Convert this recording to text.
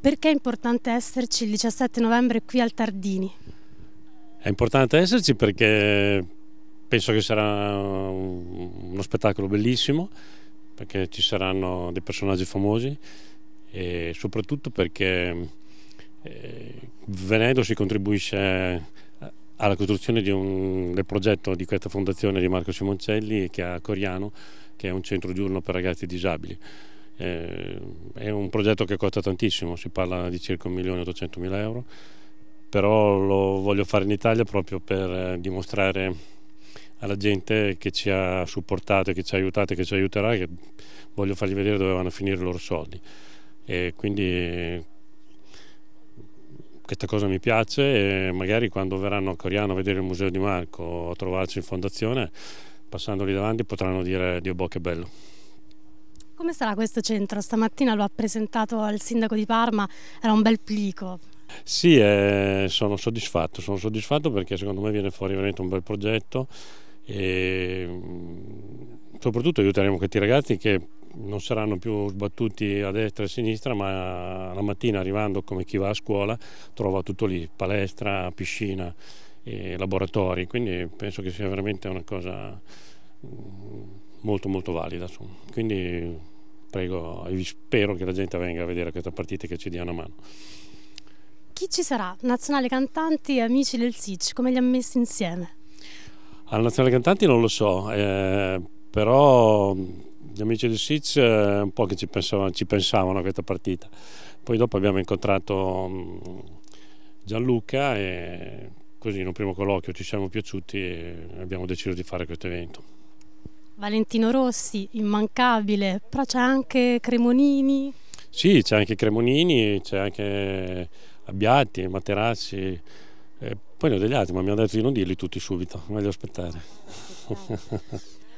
Perché è importante esserci il 17 novembre qui al Tardini? È importante esserci perché penso che sarà uno spettacolo bellissimo, perché ci saranno dei personaggi famosi e soprattutto perché eh, venendo si contribuisce alla costruzione un, del progetto di questa fondazione di Marco Simoncelli che è a Coriano, che è un centro diurno per ragazzi disabili. Eh, è un progetto che costa tantissimo, si parla di circa 1.800.000 euro, però lo voglio fare in Italia proprio per eh, dimostrare alla gente che ci ha supportato, che ci ha aiutato e che ci aiuterà, che voglio fargli vedere dove vanno a finire i loro soldi. E quindi questa cosa mi piace e magari quando verranno a Coriano a vedere il Museo di Marco o a trovarci in fondazione, passandoli davanti potranno dire Dio boh che bello. Come sarà questo centro? Stamattina lo ha presentato al sindaco di Parma, era un bel plico. Sì, eh, sono soddisfatto, sono soddisfatto perché secondo me viene fuori veramente un bel progetto e mm, soprattutto aiuteremo questi ragazzi che non saranno più sbattuti a destra e a sinistra, ma la mattina arrivando come chi va a scuola trova tutto lì, palestra, piscina e laboratori, quindi penso che sia veramente una cosa mm, molto molto valida. Quindi prego e spero che la gente venga a vedere questa partita e che ci dia una mano. Chi ci sarà? Nazionale Cantanti e Amici del SIC, come li ha messi insieme? Alla Nazionale Cantanti non lo so, eh, però gli amici del SIC eh, un po' che ci pensavano, ci pensavano, a questa partita. Poi dopo abbiamo incontrato mm, Gianluca e così in un primo colloquio ci siamo piaciuti e abbiamo deciso di fare questo evento. Valentino Rossi, immancabile, però c'è anche Cremonini. Sì, c'è anche Cremonini, c'è anche Abbiati, Materazzi, eh, poi ne ho degli altri, ma mi hanno detto di non dirli tutti subito, meglio aspettare. aspettare.